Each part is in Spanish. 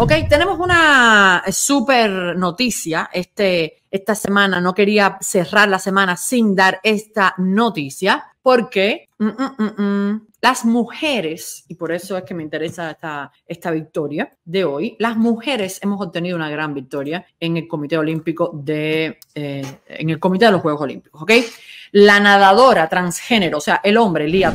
Ok, tenemos una super noticia este, esta semana. No quería cerrar la semana sin dar esta noticia porque mm, mm, mm, las mujeres, y por eso es que me interesa esta, esta victoria de hoy, las mujeres hemos obtenido una gran victoria en el Comité Olímpico de, eh, en el Comité de los Juegos Olímpicos, ¿ok? La nadadora transgénero, o sea, el hombre, Lia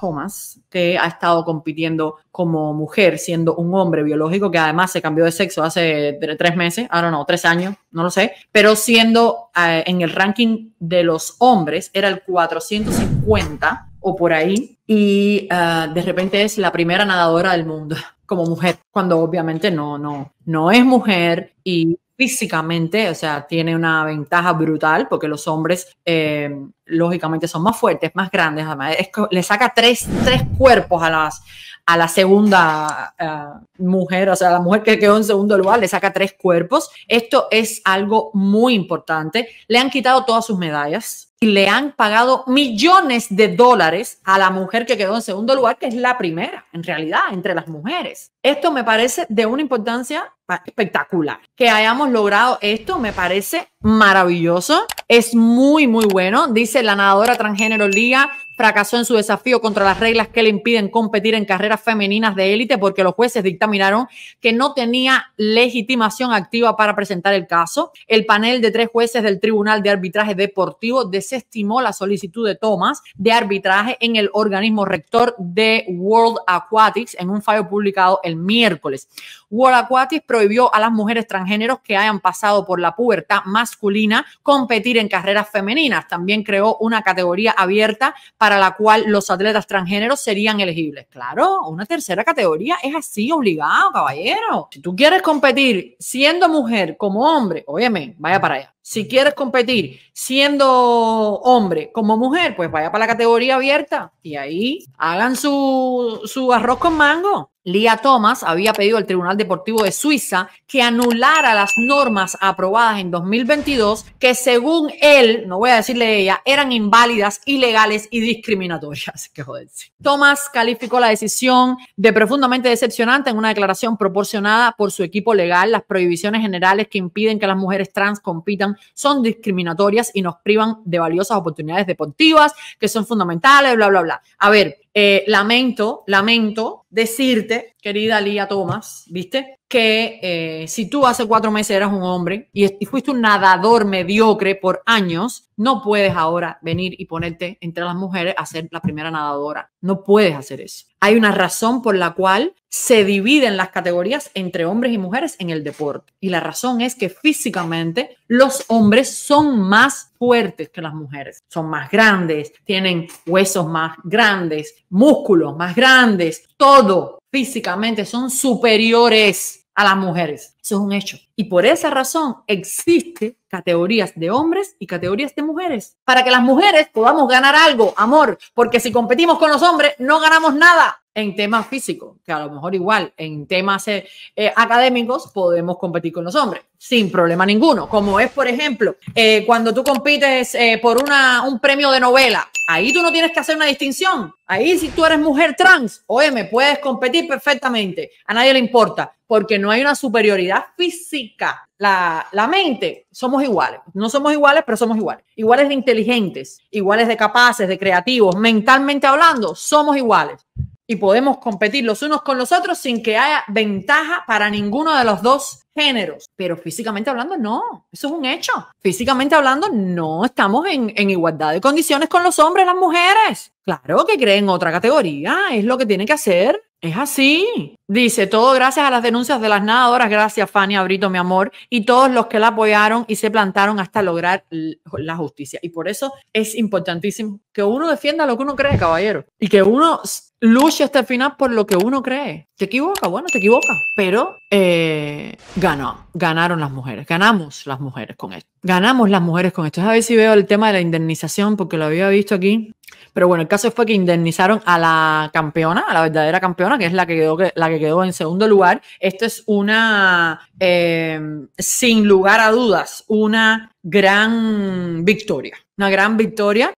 Thomas, que ha estado compitiendo como mujer, siendo un hombre biológico que además se cambió de sexo hace tres meses, ahora no, tres años, no lo sé, pero siendo eh, en el ranking de los hombres, era el 450 o por ahí, y eh, de repente es la primera nadadora del mundo como mujer, cuando obviamente no, no, no es mujer y físicamente, o sea, tiene una ventaja brutal porque los hombres eh, lógicamente son más fuertes, más grandes, además, le saca tres, tres cuerpos a las, a la segunda eh, mujer, o sea, la mujer que quedó en segundo lugar, le saca tres cuerpos. Esto es algo muy importante. Le han quitado todas sus medallas y le han pagado millones de dólares a la mujer que quedó en segundo lugar, que es la primera, en realidad, entre las mujeres. Esto me parece de una importancia espectacular. Que hayamos logrado esto me parece maravilloso. Es muy, muy bueno. Dice la nadadora transgénero Liga fracasó en su desafío contra las reglas que le impiden competir en carreras femeninas de élite porque los jueces dictaminaron que no tenía legitimación activa para presentar el caso. El panel de tres jueces del Tribunal de Arbitraje Deportivo desestimó la solicitud de Thomas de arbitraje en el organismo rector de World Aquatics en un fallo publicado el miércoles. World Aquatics prohibió a las mujeres transgéneros que hayan pasado por la pubertad masculina competir en carreras femeninas. También creó una categoría abierta para para la cual los atletas transgéneros serían elegibles. Claro, una tercera categoría es así obligado, caballero. Si tú quieres competir siendo mujer como hombre, óyeme, vaya para allá. Si quieres competir siendo hombre como mujer, pues vaya para la categoría abierta y ahí hagan su, arroz con mango. Lía Thomas había pedido al Tribunal Deportivo de Suiza que anulara las normas aprobadas en 2022 que según él, no voy a decirle ella, eran inválidas, ilegales y discriminatorias. Que joderse. Thomas calificó la decisión de profundamente decepcionante en una declaración proporcionada por su equipo legal. Las prohibiciones generales que impiden que las mujeres trans compitan son discriminatorias y nos privan de valiosas oportunidades deportivas que son fundamentales, bla, bla, bla. A ver, eh, lamento, lamento decirte, querida Lía Thomas, ¿viste? Que eh, si tú hace cuatro meses eras un hombre y, y, fuiste un nadador mediocre por años, no puedes ahora venir y ponerte entre las mujeres a ser la primera nadadora. No puedes hacer eso. Hay una razón por la cual se dividen las categorías entre hombres y mujeres en el deporte. Y la razón es que físicamente los hombres son más fuertes que las mujeres. Son más grandes, tienen huesos más grandes, músculos más grandes, todo físicamente son superiores a las mujeres. Eso es un hecho. Y por esa razón existen categorías de hombres y categorías de mujeres. Para que las mujeres podamos ganar algo, amor, porque si competimos con los hombres no ganamos nada en temas físicos, que a lo mejor igual en temas eh, eh, académicos podemos competir con los hombres, sin problema ninguno, como es, por ejemplo, eh, cuando tú compites por una, un premio de novela, ahí tú no tienes que hacer una distinción, ahí si tú eres mujer trans, o m puedes competir perfectamente, a nadie le importa, porque no hay una superioridad física, la, la mente, somos iguales. No somos iguales, pero somos iguales. Iguales de inteligentes, iguales de capaces, de creativos, mentalmente hablando, somos iguales. Y podemos competir los unos con los otros sin que haya ventaja para ninguno de los dos géneros, pero físicamente hablando no, eso es un hecho. Físicamente hablando no estamos en, igualdad de condiciones con los hombres, las mujeres. Claro que creen otra categoría, es lo que tienen que hacer. Es así. Dice, todo gracias a las denuncias de las nadadoras, gracias Fanny Abrito mi amor, y todos los que la apoyaron y se plantaron hasta lograr la justicia. Y por eso es importantísimo que uno defienda lo que uno cree, caballero, y que uno luche hasta el final por lo que uno cree. Te equivoca, bueno, te equivoca, pero eh, ganaron las mujeres, ganamos las mujeres con esto. Ganamos las mujeres con esto. A ver si veo el tema de la indemnización porque lo había visto aquí. Pero bueno, el caso fue que indemnizaron a la campeona, a la verdadera campeona, que es la que quedó, la que quedó en segundo lugar. Esto es una, eh, sin lugar a dudas, una gran victoria. Una gran victoria.